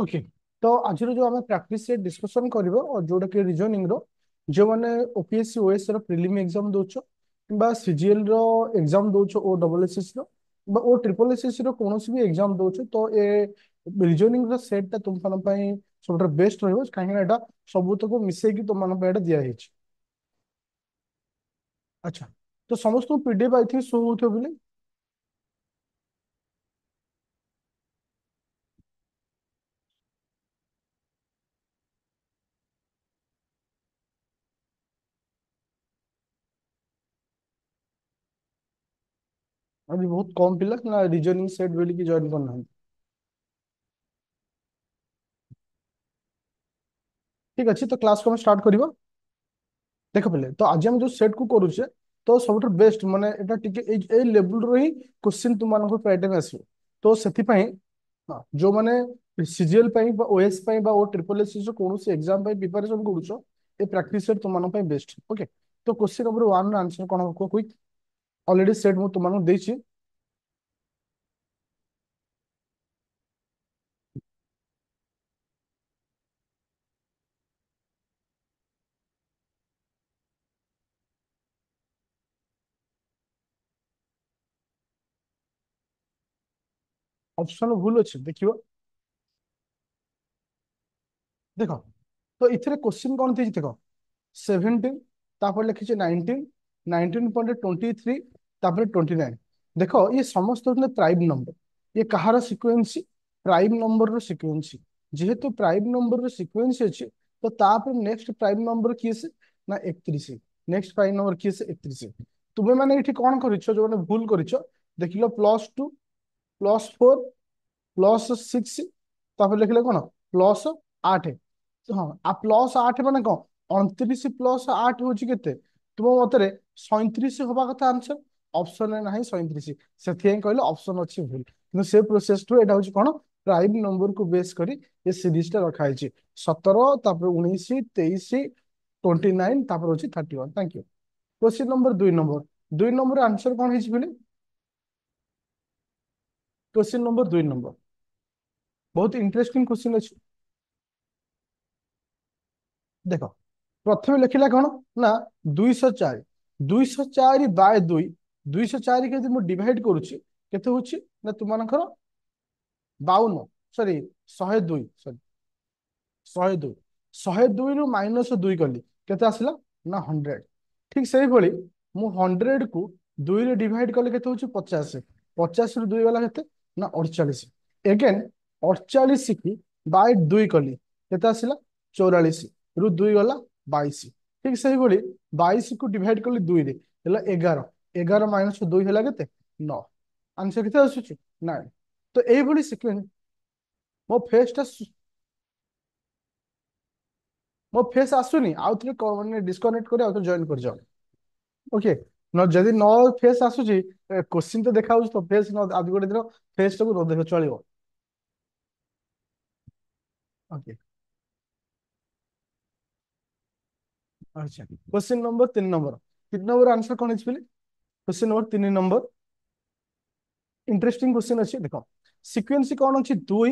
Okay तो आज जो आम प्राक्टिस डिस्कसन कर जोटा कि रिजनिंग रो जो मैंने ओपीएससी ओएस रिलिम एक्जाम दौ कि सीजीएल रग्जाम दौ ओ डबल एस एस रो ट्रिपल एस एस रोसी भी एक्जाम दौ तो ये रिजनिंग रेटा तुम मैं सब बेस्ट रही है कहीं सब तक मिसेक तुम मैं ये दिखाई अच्छा तो समस्त पीडीएफ आई थिंक शो हो बोली ଆଜି ବହୁତ କମ ପିଲା ନା ରିଜନିଂ ସେଟ୍ ବୋଲିକି ଜଏନ୍ କରିନାହାନ୍ତି ଠିକ ଅଛି ତ କ୍ଲାସକୁ ଆମେ ଷ୍ଟାର୍ଟ କରିବା ଦେଖ ପିଲେ ତ ଆଜି ଆମେ ଯୋଉ ସେଟ୍କୁ କରୁଛେ ତ ସବୁଠାରୁ ବେଷ୍ଟ ମାନେ ଏଇଟା ଟିକେ ଏଇ ଏଇ ଲେବୁଲର ହିଁ କୋଶ୍ଚିନ୍ ତୁମମାନଙ୍କୁ ପ୍ରାୟ ଟାଇମ୍ ଆସିବ ତ ସେଥିପାଇଁ ଯେଉଁମାନେ ସିଜିଏଲ୍ ପାଇଁ ବା ଓଏସ୍ ପାଇଁ ବା ଓ ଟ୍ରିପଲ୍ ଏସ୍ ର କୌଣସି ଏକ୍ଜାମ୍ ପାଇଁ ପ୍ରିପାରେସନ୍ କରୁଛ ଏ ପ୍ରାକ୍ଟିସ୍ ସେଟ୍ ତୁମମାନଙ୍କ ପାଇଁ ବେଷ୍ଟ ଓକେ ତ କୋଶ୍ଚିନ୍ ନମ୍ବର ୱାନ୍ର ଆନ୍ସର କ'ଣ ହେବ କୁଇକ୍ ଅଲରେଡି ସେଟ୍ ମୁଁ ତୁମମାନଙ୍କୁ ଦେଇଛି অপশন ভুল ଅଛି ଦେଖିବ ଦେଖ ତ ଏଥିରେ କୋଶ୍ଚିନ୍ କ'ଣ ଦେଇଛି ଦେଖ ସେଭେଣ୍ଟିନ୍ ତାପରେ ଲେଖିଛି nineteen nineteen point twenty three তারপরে টোয়েন্টি নাইন দেখ ଇଏ ସମସ୍ତ ହେଉଛନ୍ତି ପ୍ରାଇମ୍ ନମ୍ବର ଇଏ କାହାର ସିକ୍ୱେନ୍ସି ପ୍ରାଇମ୍ ନମ୍ବରର ସିକ୍ୱେନ୍ସି ଯେହେତୁ ପ୍ରାଇମ୍ ନମ୍ବରର ସିକ୍ୱେନ୍ସି ଅଛି ତ ତାପରେ ନେକ୍ସଟ ପ୍ରାଇମ୍ ନମ୍ବର କିଏ ସେ ନା ଏକତିରିଶ ନେକ୍ସଟ ପ୍ରାଇମ୍ ନମ୍ବର କିଏ ସେ ଏକତିରିଶ ତୁମେମାନେ ଏଠି କ'ଣ କରିଛ ଯୋଉମାନେ ଭୁଲ କରିଛ ଦେଖିଲ plus two plus four plus six ତାପରେ ଲେଖିଲେ କ'ଣ ପ୍ଲସ୍ ଆଠ ହଁ ଆଉ ପ୍ଲସ୍ ଆଠ ମାନେ କ'ଣ ଅଣତିରିଶ ପ୍ଲସ୍ ଆଠ ହେଉଛି କେତେ ତୁମ ମତରେ ସଇଁତିରିଶ ହବା କଥା ଆନ୍ସର ଅପସନରେ ନାହିଁ ଶହେ ତିରିଶ ସେଥିପାଇଁ କହିଲେ ଅପସନ ଅଛି ଭୁଲ କିନ୍ତୁ ସେ ପ୍ରୋସେସରୁ ଏଇଟା ହଉଛି କ'ଣ ପ୍ରାଇମ ନମ୍ବରକୁ ବେସ୍ କରି ଏ ସିରିଜଟା ରଖାହେଇଛି ସତର ତାପରେ ଉଣେଇଶ ତେଇଶ ଟ୍ୱେଣ୍ଟି ନାଇନ୍ ତାପରେ ହଉଛି thirty one thank you question number दुई नंबर दुई नंबर आंसर कौन है क्वेश्चन नंबर दुई नंबर बहुत इंटरेस्टिंग क्वेश्चन अच्छे देख प्रथम लिखला कौन ना दुईश चार दुईश चार बाय दुई ଦୁଇଶହ ଚାରିକୁ ଯଦି ମୁଁ ଡିଭାଇଡ୍ କରୁଛି କେତେ ହେଉଛି ନା ତୁମମାନଙ୍କର ବାଉନ ସରି ଶହେ ଦୁଇ ସରି ଶହେ ଦୁଇ ଶହେ ଦୁଇରୁ ମାଇନସ୍ ଦୁଇ କଲି କେତେ ଆସିଲା ନା ହଣ୍ଡ୍ରେଡ୍ ଠିକ୍ ସେଇଭଳି ମୁଁ ହଣ୍ଡ୍ରେଡ୍କୁ ଦୁଇରେ ଡିଭାଇଡ୍ କଲେ କେତେ ହେଉଛି ପଚାଶ ପଚାଶରୁ ଦୁଇ ଗଲା କେତେ ନା ଅଡ଼ଚାଳିଶ ଏଗେନ୍ ଅଡ଼ଚାଳିଶକି ବାଇ ଦୁଇ କଲି କେତେ ଆସିଲା ଚଉରାଳିଶରୁ ଦୁଇ ଗଲା ବାଇଶ ଠିକ୍ ସେଇଭଳି ବାଇଶକୁ ଡିଭାଇଡ୍ କଲି ଦୁଇରେ ହେଲା ଏଗାର ଏଗାର ମାଇନସ୍ ଦୁଇ ହେଲା କେତେ ନଅ ଆନ୍ସର କେତେ ଆସୁଛି ନାଇନ୍ ତ ଏଇଭଳି ସିକ୍ୱେନ୍ସ ମୋ ଫେସ୍ଟା ମୋ ଫେସ୍ ଆସୁନି ଆଉ ଥରେ ମାନେ ଡିସକନେକ୍ଟ କରି ଆଉ ଥରେ ଜଏନ୍ କରିଯାଅ ଓକେ ଯଦି ନ ଫେସ୍ ଆସୁଛି କୋଶ୍ଚିନ୍ ତ ଦେଖା ହଉଛି ତ ଫେସ୍ ନ ଆଜି ଗୋଟେ ଦିନ ଫେସ୍ଟାକୁ ନ ଦେଖ ଚଳିବ ଓକେ আচ্ছা কোশ্চিন নম্বর তিন নম্বর তিন নম্বর আনসার কোন হয়েছে क्वेश्चन नंबर तीन नंबर ইন্টারেস্টিং কোশ্চেন আছে দেখ সিকুয়েন্স কোণ আছে দুই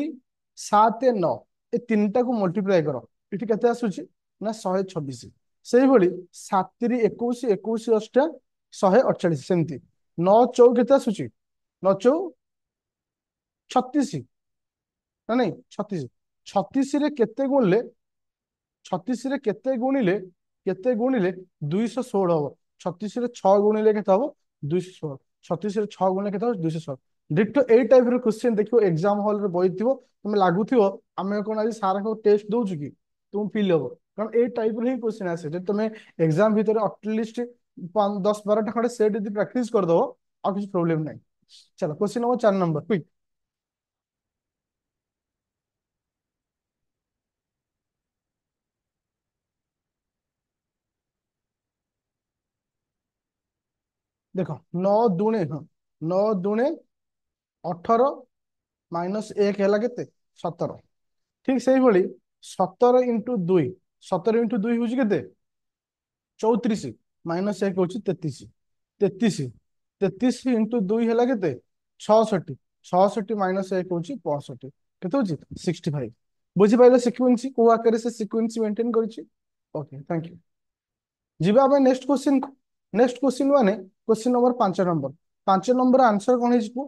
সাত নয় এ তিনটাকে মল্টিপ্লাই কর এটি কেতে আসুচি না শহে ছবিশ সেইভাবে সাতরি একুশ একুশ অষ্টা শহে অড়চাশ সেমতি ন চৌ কেতে আসুচি ন চৌ ছত্রিশ না নাই ছত্রিশ ছত্রিশে কেতে গুণলে ছত্রিশে কেতে গুণিলে কেতে গুণিলে দুইশহ ষোল হব ছত্রিশে ছ গুণিলে কেতে হব ଦୁଇଶହ ଷୋହଳ ଛତିଶରେ ଛଅ ଗୁଣରେ କେତେ ହେଉଛି ଦୁଇଶହ ଷୋହଳ ଡିଟୋ ଏଇ ଟାଇପ୍ର କ୍ୱେଶ୍ଚିନ୍ ଦେଖିବ ଏକ୍ଜାମ୍ ହଲ୍ରେ ବହିଥିବ ତମେ ଲାଗୁଥିବ ଆମେ କ'ଣ ଆଜି ସାର୍ଙ୍କ ଟେଷ୍ଟ ଦଉଛୁ କି ତୁମକୁ ଫିଲ୍ ହବ କାରଣ ଏଇ ଟାଇପ୍ର ହିଁ କ୍ୱେଶ୍ଚିନ୍ ଆସେ ଯଦି ତମେ ଏକ୍ଜାମ୍ ଭିତରେ ଅଟଲିଷ୍ଟ ଦଶ ବାରଟା ଖଣ୍ଡେ ସେଟ୍ ଯଦି ପ୍ରାକ୍ଟିସ୍ କରିଦେବ ଆଉ କିଛି ପ୍ରୋବ୍ଲେମ୍ ନାହିଁ ଚାଲ କ୍ୱେଶ୍ଚିନ୍ ନମ୍ବର ଚାରି ନମ୍ବର କ୍ୱିକ୍ দেখ নଅ দুণେ ନଅ ଦୁଣେ ଅଠର ମାଇନସ୍ ଏକ ହେଲା କେତେ ସତର ଠିକ ସେଇଭଳି ସତର ଇଣ୍ଟୁ ଦୁଇ ସତର ଇଣ୍ଟୁ ଦୁଇ ହେଉଛି କେତେ ଚଉତିରିଶ ମାଇନସ୍ ଏକ ହେଉଛି ତେତିଶ ତେତିଶ ତେତିଶ ଇଣ୍ଟୁ ଦୁଇ ହେଲା କେତେ ଛଅଷଠି ଛଅଷଠି ମାଇନସ୍ ଏକ ହେଉଛି ପଞ୍ଚଷଠି କେତେ ହେଉଛି ସିକ୍ସଟି ଫାଇଭ ବୁଝିପାରିଲେ ସିକ୍ୱେନ୍ସ କୋଉ ଆକାରରେ ସେ ସିକ୍ୱେନ୍ସ ମେଣ୍ଟେନ୍ କରିଛି ଓକେ ଥ୍ୟାଙ୍କ ୟୁ ଯିବା ଆମେ ନେକ୍ସଟ କ୍ୱେଶ୍ଚିନ୍କୁ ନେକ୍ସଟ କ୍ୱେଶ୍ଚିନ୍ ମାନେ କ୍ୱେଶ୍ଚିନ୍ ନମ୍ବର ପାଞ୍ଚ ନମ୍ବର ପାଞ୍ଚ ନମ୍ବର ଆନ୍ସର କ'ଣ ହେଇଛି କୁହ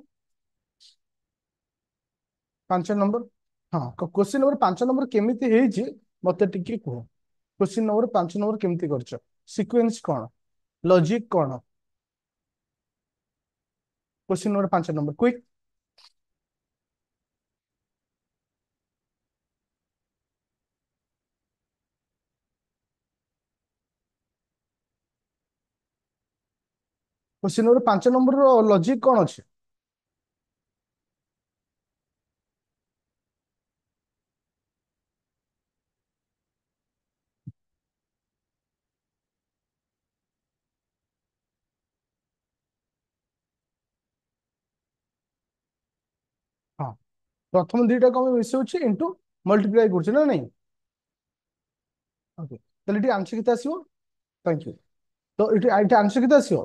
ପାଞ୍ଚ ନମ୍ବର ହଁ କ୍ୱେଶ୍ଚିନ୍ ନମ୍ବର ପାଞ୍ଚ ନମ୍ବର କେମିତି ହେଇଛି ମତେ ଟିକେ କୁହ କ୍ୱେଶ୍ଚିନ୍ ନମ୍ବର ପାଞ୍ଚ ନମ୍ବର କେମିତି କରିଛ ସିକ୍ୱେନ୍ସ କ'ଣ ଲଜିକ୍ କ'ଣ କ୍ୱେଶ୍ଚିନ୍ ନମ୍ବର ପାଞ୍ଚ ନମ୍ବର କ୍ୱିକ୍ क्वेश्चन नंबर पांच नंबर लॉजिक कौन अच्छे हाँ प्रथम दुईटा को आम मिसाऊ इंटू मल्टीप्लाई कर ना ओके তাহলে এটি আংশিক আসিব থ্যাংক ইউ তো এটি এটা আংশিক আসিব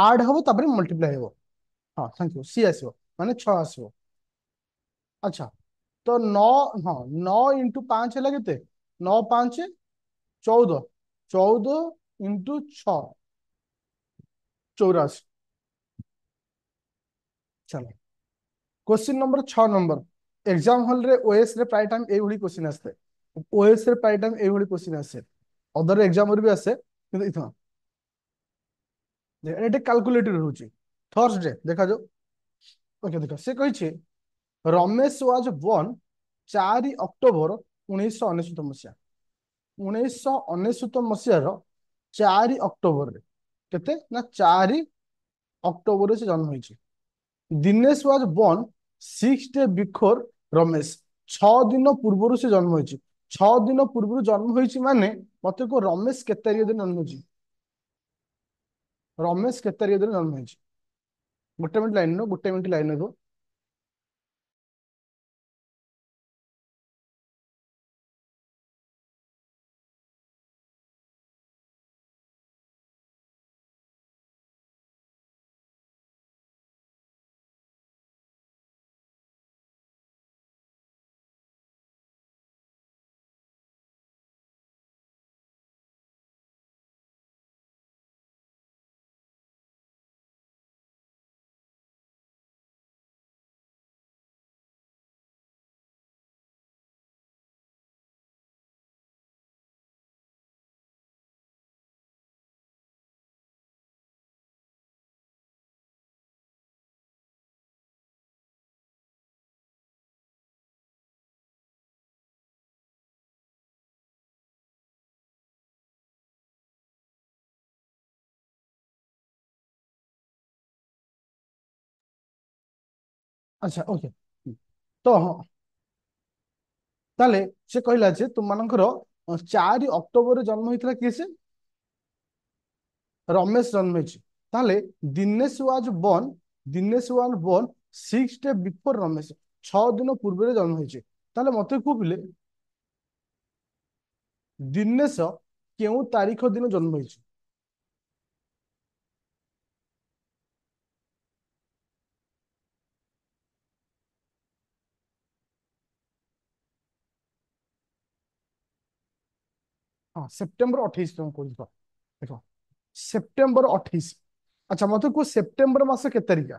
आड हम ତାପରେ मल्टीप्लाई हम हाँ ଥ୍ୟାଙ୍କ ୟୁ ସି ଆସିବ ମାନେ ଛଅ ଆସିବ ଆଚ୍ଛା ତ ନଅ ହଁ ନଅ ଇଣ୍ଟୁ ପାଞ୍ଚ ହେଲା କେତେ ନଅ ପାଞ୍ଚ ଚଉଦ ଚଉଦ ଇଣ୍ଟୁ चलो क्वेश्चन नंबर छ नंबर एग्जाम हल रे ओएस रे प्राय टाइम एभଳି क्वेश्चन आसे ओएस रे प्राय टाइम एभଳି क्वेश्चन आसे अदर एग्जाम भी आसे कि ଏଠି କାଲକୁଲେଟର ରହୁଛି ଥର୍ସଡେ ଦେଖାଯାଉ ଓକେ ଦେଖ ସେ କହିଛି ରମେଶ ୱାଜ ବର୍ନ ଚାରି ଅକ୍ଟୋବର ଉଣେଇଶହ ଅନେଶ୍ୱତ ମସିହା ଉଣେଇଶହ ଅନେଶ୍ୱତ ମସିହାର ଚାରି ଅକ୍ଟୋବରରେ କେତେ ନା ଚାରି ଅକ୍ଟୋବରରେ ସେ ଜନ୍ମ ହେଇଛି Dinesh was born six day before Ramesh ଛଅ ଦିନ ପୂର୍ବରୁ ସେ ଜନ୍ମ ହେଇଛି ଛଅ ଦିନ ପୂର୍ବରୁ ଜନ୍ମ ହେଇଛି ମାନେ ମତେ କୁହ ରମେଶ କେତେ ତାରିଖ ଦିନ ଜନ୍ମ ହେଇଛି ರೊಮ್ಮೆಸ್ ಕೆತ್ತರಿಯದನ್ನು ನಾನು ಮೇಜಿ ಗುಟ್ಟೆಮಿಂಟ್ ಲೈನ್ ಗುಟ್ಟೆಮಿಂಟ್ ಲೈನ್ ಅದು ଆଚ୍ଛା ଓକେ ତ ହଁ ତାହେଲେ ସେ କହିଲା ଯେ ତୁମମାନଙ୍କର ଚାରି ଅକ୍ଟୋବରରେ ଜନ୍ମ ହେଇଥିଲା କିଏ ସେ ରମେଶ ଜନ୍ମ ହେଇଛି ତାହେଲେ Dinesh was born Dinesh was born six day before Ramesh ଛଅ ଦିନ ପୂର୍ବରେ ଜନ୍ମ ହେଇଛି ତାହେଲେ ମତେ କହୁଥିଲେ ଦିନେଶ କେଉଁ ତାରିଖ ଦିନ ଜନ୍ମ ହେଇଛି सेप्टेम्बर अठाइस तुम कह देख सेप्टेम्बर अठाइस अच्छा मत कह सेप्टेम्बर मस के तारीख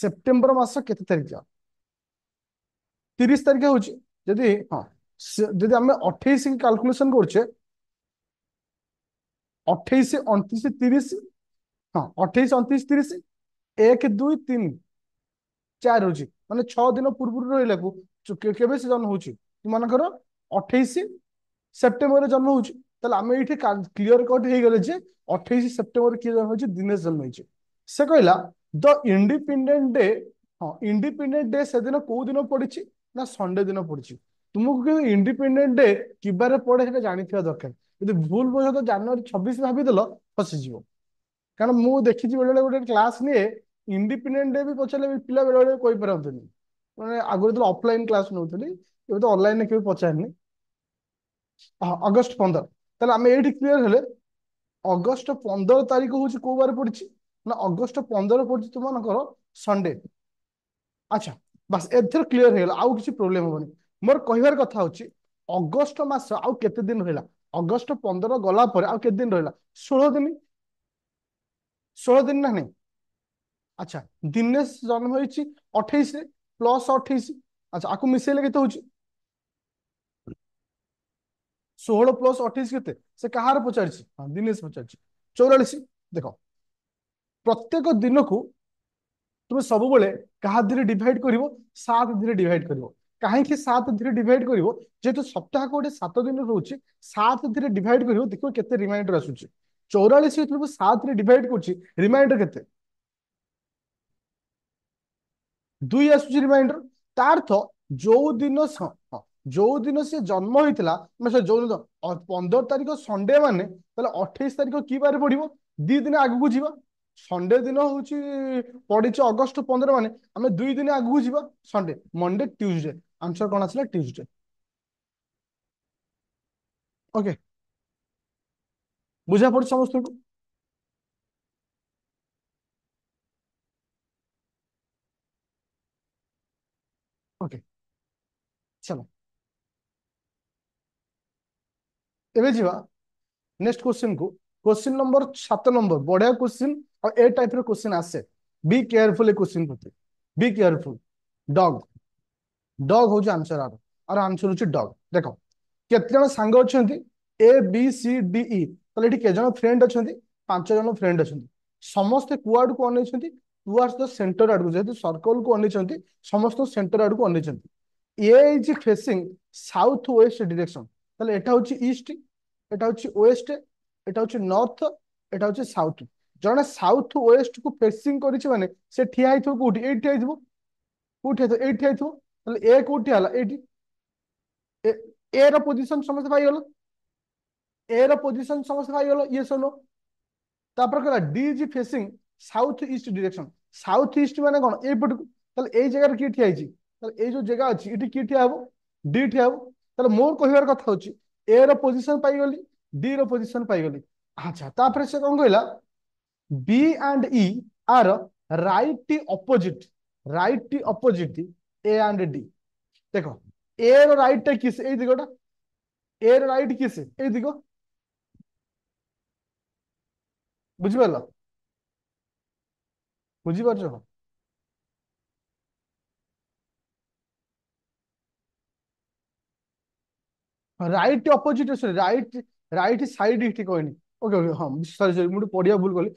सेप्टेम्बर मस के तारीख तीस तारीख हूँ जी हाँ जी आम अठाईस कालकुलेसन कर तीस एक दु तीन चार हूँ मानते छ दिन पूर्व रही तो के जन्म हो तो मानकर अठाईस सेप्टेम्बर जन्म होती তাহলে ଆମେ ଏଇଠି କ୍ଲିୟର କଟ୍ ହେଇଗଲେ ଯେ ଅଠେଇଶ ସେପ୍ଟେମ୍ବର କିଏ ଜନ୍ମ ହେଇଛି ଦିନେଶ ଜନ୍ମ ହେଇଛି ସେ କହିଲା ଦ ଇଣ୍ଡିପେଣ୍ଡେଣ୍ଟ ଡେ ହଁ ଇଣ୍ଡିପେଣ୍ଡେଣ୍ଟ ଡେ ସେଦିନ କୋଉ ଦିନ ପଡିଛି ନା ସଣ୍ଡେ ଦିନ ପଡିଛି ତୁମକୁ କିନ୍ତୁ ଇଣ୍ଡିପେଣ୍ଡେଣ୍ଟ ଡେ କିବାରେ ପଡେ ସେଟା ଜାଣିଥିବା ଦରକାର ଯଦି ଭୁଲ ବଶତଃ ଜାନୁଆରୀ ଛବିଶ ଭାବିଦେଲ ଫସିଯିବ କାରଣ ମୁଁ ଦେଖିଛି ବେଳେବେଳେ ଗୋଟେ କ୍ଲାସ୍ ନିଏ ଇଣ୍ଡିପେଣ୍ଡେଣ୍ଟ ଡେ ବି ପଚାରିଲେ ପିଲା ବେଳେବେଳେ କହିପାରନ୍ତିନି ମାନେ ଆଗରୁ ଯେତେବେଳେ ଅଫଲାଇନ୍ କ୍ଲାସ୍ ନେଉଥିଲି ଏବେ ତ ଅନଲାଇନ୍ରେ କେବେ ପଚାରିନି ଅଗଷ୍ଟ ପନ୍ଦର ତାହେଲେ ଆମେ ଏଇଠି କ୍ଲିଅର ହେଲେ ଅଗଷ୍ଟ ପନ୍ଦର ତାରିଖ ହଉଛି କୋଉ ବାର ପଡିଛି ନା ଅଗଷ୍ଟ ପନ୍ଦର ପଡିଛି ତୁମମାନଙ୍କର ସଣ୍ଡେ ଆଚ୍ଛା ବାସ୍ ଏଥିରେ କ୍ଲିଅର ହେଇଗଲା ଆଉ କିଛି ପ୍ରୋବ୍ଲେମ ହବନି ମୋର କହିବାର କଥା ହଉଛି ଅଗଷ୍ଟ ମାସ ଆଉ କେତେ ଦିନ ରହିଲା ଅଗଷ୍ଟ ପନ୍ଦର ଗଲା ପରେ ଆଉ କେତେ ଦିନ ରହିଲା ଷୋହଳ ଦିନ ଷୋହଳ ଦିନ ନା ନାହିଁ আচ্ছা দিনেশ জন্ম হয়েছি অঠেইশে প্লস অঠেইশ আচ্ছা আকু মিশাইলে কেতে হচ্ছে ଷୋହଳ ପ୍ଲସ୍ ଅଠେଇଶ କେତେ ସେ କାହାର ପଚାରିଛି ହଁ ଦିନେଶ ପଚାରିଛି ଚଉରାଳିଶ ଦେଖ ପ୍ରତ୍ୟେକ ଦିନକୁ তুমি সবুলে কাহা দিয়ে ডিভাইড করব সাত দিয়ে ডিভাইড করব কাহি সাত দিয়ে ডিভাইড করব যেহেতু সপ্তাহ গোটে সাত দিন রয়েছে সাত দিয়ে ডিভাইড করব দেখো কেতে রিমাইন্ডর আসুচি চৌরাশ যেতু সাতরে ডিভাইড করছি রিমাইন্ডর কেতে দুই আসুচি রিমাইন্ডর তার অর্থ যৌ দিন ଯୋଉ ଦିନ ସେ ଜନ୍ମ ହେଇଥିଲା ମାନେ ଯୋଉ ଦିନ ପନ୍ଦର ତାରିଖ ସଣ୍ଡେ ମାନେ ତାହେଲେ ଅଠେଇଶ ତାରିଖ କି ବାର ପଡିବ ଦି ଦିନ ଆଗକୁ ଯିବା ସଣ୍ଡେ ଦିନ ହଉଛି ପଡିଛି ଅଗଷ୍ଟ ପନ୍ଦର ମାନେ ଆମେ ଦୁଇ ଦିନ ଆଗକୁ ଯିବା ସଣ୍ଡେ ମଣ୍ଡେ ଟ୍ୟୁଜଡେ ଆନ୍ସର କଣ ଆସିଲା ଟ୍ୟୁଜଡେ ଓକେ ବୁଝା ପଡୁଛି ସମସ୍ତଙ୍କୁ ଓକେ ଚାଲ ଏବେ ଯିବା ନେକ୍ସଟ କୁ କୋଶ୍ଚିନ୍ ନମ୍ବର ସାତ ନମ୍ବର ବଢିଆ କୋଶ୍ଚିନ୍ ଆଉ ଏ ଟାଇପ୍ର କୋଶ୍ଚିନ୍ ଆସେ ବି କେୟାରଫୁଲ୍ ଏ କୋଶ୍ଚିନ୍ ପ୍ରତି ବି କେୟାରଫୁଲ୍ ଡଗ୍ ଡଗ୍ ହେଉଛି ଆନ୍ସର ଆର ଆର ଆନ୍ସର ହେଉଛି ଡଗ୍ ଦେଖ କେତେ ଜଣ ସାଙ୍ଗ ଅଛନ୍ତି ଏ ବି ସି ଡି ଇ ତାହେଲେ ଏଠି କେତେ ଜଣ ଫ୍ରେଣ୍ଡ ଅଛନ୍ତି ପାଞ୍ଚ ଜଣ ଫ୍ରେଣ୍ଡ ଅଛନ୍ତି ସମସ୍ତେ କୁଆଡ଼କୁ ଅନେଇଛନ୍ତି ଟୁଆର୍ଡସ୍ ଦ ସେଣ୍ଟର ଆଡ଼କୁ ଯେହେତୁ କୁ ଅନେଇଛନ୍ତି ସମସ୍ତ ସେଣ୍ଟର ଆଡ଼କୁ ଅନେଇଛନ୍ତି A facing south west direction তাহলে এটা হচ্ছে ইস্ট এটা হচ্ছে ওয়েস্ট এটা হচ্ছে নর্থ এটা হচ্ছে সাউথ ଜଣେ ସାଉଥ ୱେଷ୍ଟ କୁ ଫେସିଂ କରିଛି ମାନେ ସେ ଠିଆ ହେଇଥିବ କୋଉଠି ଏଇଠି ଠିଆ ହେଇଥିବ କୋଉଠି ହେଇଥିବ ଏଇଠି ଠିଆ ହେଇଥିବ ତାହେଲେ ଏ କୋଉଠି ହେଲା ଏଇଠି ଏ ର ପୋଜିସନ ସମସ୍ତେ ପାଇଗଲ ଏ ର ପୋଜିସନ ସମସ୍ତେ ପାଇଗଲ ଇଏ ଶୁଣ ତାପରେ କହିଲା D is facing south east direction south east ମାନେ କଣ ଏଇପଟକୁ ତାହେଲେ ଏଇ ଜାଗାରେ କିଏ ଠିଆ ହେଇଛି ତାହେଲେ ଏଇ ଯୋଉ ଜାଗା ଅଛି ଏଠି କିଏ ଠିଆ ହବ ଡି ଠିଆ ହବ ତାହେଲେ ମୋର କହିବାର କଥା ହଉଛି ଏ ର ପୋଜିସନ ପାଇଗଲି ଡି ର ପୋଜିସନ ପାଇଗଲି ଆଚ୍ଛା ତାପରେ ସେ କଣ କହିଲା B and E are right to opposite right to opposite A and D ଦେଖ ଏ ର ରାଇଟ୍ ଟା କିଏ ଏଇ ଦିଗଟା ଏ ର ରାଇଟ୍ କିଏ ଏଇ ଦିଗ ବୁଝିପାରିଲ ବୁଝିପାରୁଛ right opposite sorry right right side ଏଠି କହିନି ଓକେ ଓକେ ହଁ ସରି ସରି ମୁଁ ପଢିବା ଭୁଲ କଲି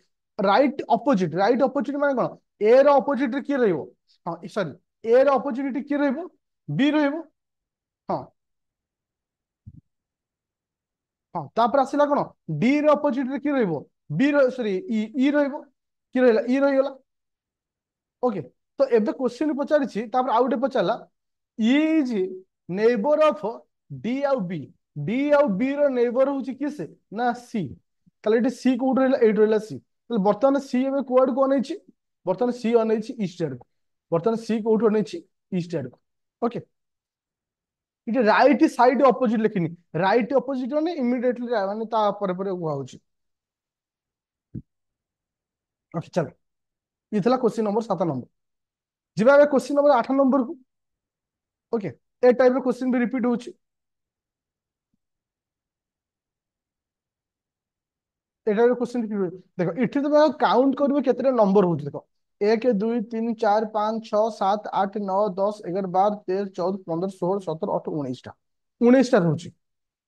ରାଇଟ୍ ଅପୋଜିଟ୍ ରାଇଟ୍ ଅପୋଜିଟ୍ ମାନେ କ'ଣ ଏ ର ଅପୋଜିଟ୍ରେ କିଏ ରହିବ ହଁ ସରି ଏ ର ଅପୋଜିଟ୍ ଏଠି କିଏ ରହିବ ବି ରହିବ ହଁ ହଁ ତାପରେ ଆସିଲା କ'ଣ ଡି ର ଅପୋଜିଟ୍ରେ କିଏ ରହିବ ବି ସରି ଇ ରହିବ କିଏ ରହିଲା ଇ ରହିଗଲା ଓକେ ତ ଏବେ କୋଶ୍ଚିନ୍ ପଚାରିଛି ତାପରେ ଆଉ ଗୋଟେ ପଚାରିଲା E is neighbour of D ଆଉ ବି ଡି ଆଉ ବି ର ନେବର ହଉଛି କିଏ ସେ ନା ସି ତାହେଲେ ଏଠି ସି କୋଉଠି ରହିଲା ଏଇଠି ରହିଲା ସି ତାହେଲେ ବର୍ତ୍ତମାନ ସି ଏବେ କୁଆଡକୁ ଅନେଇଛି ବର୍ତ୍ତମାନ ସି ଅନେଇଛି ଇଷ୍ଟ ଆଡକୁ ବର୍ତ୍ତମାନ ସି କୋଉଠି ଅନେଇଛି ଇଷ୍ଟ ଆଡକୁ ଓକେ ଏଠି ରାଇଟ୍ ସାଇଡ୍ ଅପୋଜିଟ୍ ଲେଖିନି ରାଇଟ୍ ଅପୋଜିଟ୍ ମାନେ ଇମିଡିଏଟଲି ମାନେ ତା ପରେ ପରେ କୁହାହଉଛି ଓକେ ଚାଲ ଇଏ ଥିଲା କୋଶ୍ଚିନ୍ ନମ୍ବର ସାତ ନମ୍ବର ଯିବା ଏବେ କୋଶ୍ଚିନ୍ ନମ୍ବର ଆଠ ନମ୍ବରକୁ ଓକେ ଏ ଟାଇପ୍ର କୋଶ୍ଚିନ୍ ବି ରିପିଟ୍ ହେଉଛି এটা ଗୋଟେ କୋଶ୍ଚିନ୍ ଦେଖ ଏଠି ତମେ କାଉଣ୍ଟ କରିବ କେତେଟା ନମ୍ବର ହଉଛି ଦେଖ ଏକ ଦୁଇ ତିନି ଚାରି ପାଞ୍ଚ ଛଅ ସାତ ଆଠ ନଅ ଦଶ ଏଗାର ବାର ତେର ଚଉଦ ପନ୍ଦର ଷୋହଳ ସତର ଅଠର ଉଣେଇଶଟା ଉଣେଇଶଟା ରହୁଛି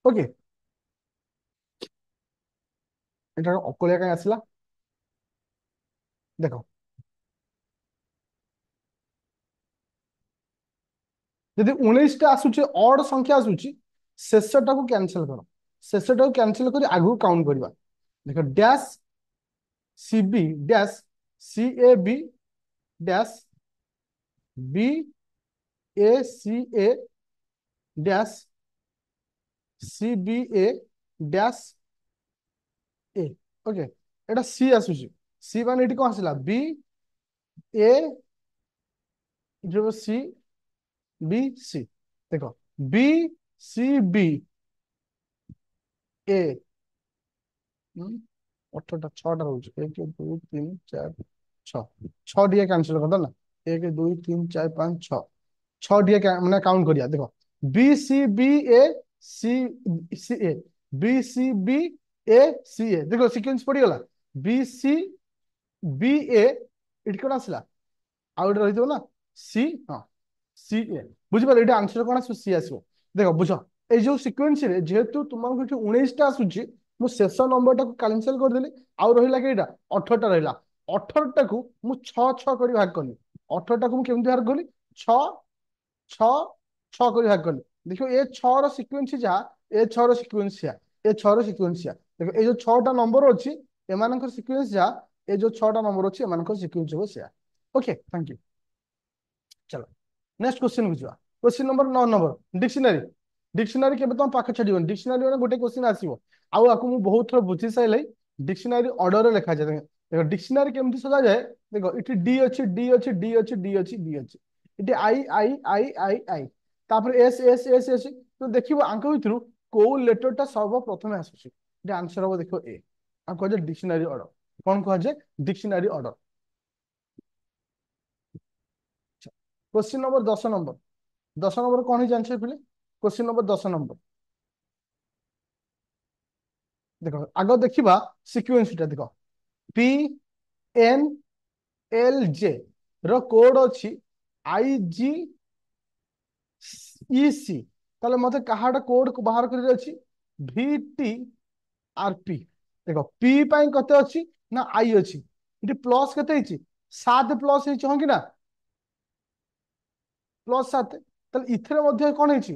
ଓକେ এটা অকলিয়া কাই আসলা দেখো যদি উনিশটা আসুছে অড সংখ্যা আসুচি শেষটাকে ক্যানসেল কর শেষটাকে ক্যানসেল করে আগুক কাউন্ট করবা देखो dash C B dash C A B dash B A C A dash C B A dash A okay এটা সি सी সি মানে এটি आसला बी ए जो सी बी सी देखो बी सी बी ए অর্থটা ছটা রয়েছে এক দুই তিন চার ছ ছ দিয়ে ক্যান্সেল করতো না এক দুই তিন চার পাঁচ ছ ছ দিয়ে মানে কাউন্ট করিয়া দেখো B C B A C C A B C B A C A দেখো সিকুয়েন্স পড়িগলা বি সি বি এ ଏଠି କ'ଣ ଆସିଲା ଆଉ ଗୋଟେ ରହିଥିବ ନା ସି ହଁ ସି ଏ ବୁଝିପାରିଲ ଏଇଟା ଆନ୍ସର କ'ଣ ଆସିବ ସି ଆସିବ ଦେଖ ବୁଝ ଏଇ ଯୋଉ ସିକ୍ୱେନ୍ସରେ ଯେହେତୁ ତୁମକୁ ଏଠି ଉଣେଇଶଟା ଆସୁଛି ମୁଁ ଶେଷ ନମ୍ବରଟାକୁ କ୍ୟାନସେଲ କରିଦେଲି ଆଉ ରହିଲା କେଇଟା ଅଠରଟା ରହିଲା ଅଠରଟାକୁ ମୁଁ ଛଅ ଛଅ କରି ଭାଗ କଲି ଅଠରଟାକୁ ମୁଁ କେମିତି ଭାଗ କଲି ଛଅ ଛଅ ଛଅ କରି ଭାଗ କଲି ଦେଖିବ ଏ ଛଅର ସିକ୍ୱେନ୍ସ ଯାହା ଏ ଛଅର ସିକ୍ୱେନ୍ସ ଯାହା ଏ ଛଅର ସିକ୍ୱେନ୍ସ ଯାହା ଦେଖ ଏ ଯୋଉ ଛଅଟା ନମ୍ବର ଅଛି ଏମାନଙ୍କର ସିକ୍ୱେନ୍ସ ଯାହା ଏ ଯୋଉ ଛଅଟା ନମ୍ବର ଅଛି ଏମାନଙ୍କର ସିକ୍ୱେନ୍ସ ହେବ ସେୟା ଓକେ ଥ୍ୟାଙ୍କ ୟୁ ଚାଲ ନେକ୍ସଟ କ୍ୱେଶ୍ଚିନକୁ ଯିବା क्वेश्चन नंबर नौ नंबर डिक्शनरी ଡିକ୍ସନାରୀ କେବେ ତମ ପାଖ ଛାଡ଼ିବନି ଡିକ୍ସନାରୀ ମାନେ ଗୋଟେ କ୍ୱେଶ୍ଚିନ୍ ଆସିବ ଆଉ ଆକୁ ମୁଁ ବହୁତ ଥର ବୁଝି ସାରିଲେ ଡିକ୍ସନାରୀ ଅର୍ଡରରେ ଲେଖାଯାଏ ଦେଖ ଡିକ୍ସନାରୀ କେମିତି ସଜାଯାଏ ଦେଖ ଏଠି ଡି ଅଛି ଡି ଅଛି ଡି ଅଛି ଡି ଅଛି ଡି ଅଛି ଏଠି I I I I I ତାପରେ ଏସ୍ ଏସ୍ ଏସ୍ ଏସ୍ ତ ଦେଖିବ ଆଙ୍କ ଭିତରୁ କୋଉ ଲେଟରଟା ସର୍ବପ୍ରଥମେ ଆସୁଛି ଏଠି ଆନ୍ସର ହବ ଦେଖିବ ଏ ଆଉ କୁହାଯାଏ ଡିକ୍ସନାରୀ ଅର୍ଡର କଣ କୁହାଯାଏ ଡିକ୍ସନାରୀ ଅର୍ଡର କ୍ୱେଶ୍ଚିନ୍ ନମ୍ବର ଦଶ ନମ୍ବର ଦଶ ନମ୍ବର କଣ ହେଇଛି ଆନ୍ସର ପିଲେ কোশ্চিন নম্বর দশ নম্বর ଦେଖ ଆଗ ଦେଖିବା ସିକ୍ୱେନ୍ସଟା ଦେଖ ପି ଏନ୍ ଏଲ୍ ଜେ ର କୋଡ୍ ଅଛି ଆଇ ଜି ଇ ସି ତାହେଲେ ମତେ କାହାଟା କୋଡ୍ ବାହାର କରିବାର ଅଛି ଭି ଟି ଆର୍ ପି ଦେଖ ପି ପାଇଁ କେତେ ଅଛି ନା ଆଇ ଅଛି ଏଠି ପ୍ଲସ୍ କେତେ ହେଇଛି ସାତ ପ୍ଲସ୍ ହେଇଛି ହଁ କି ନା ପ୍ଲସ୍ ସାତ ତାହେଲେ ଇଥିରେ ମଧ୍ୟ କଣ ହେଇଛି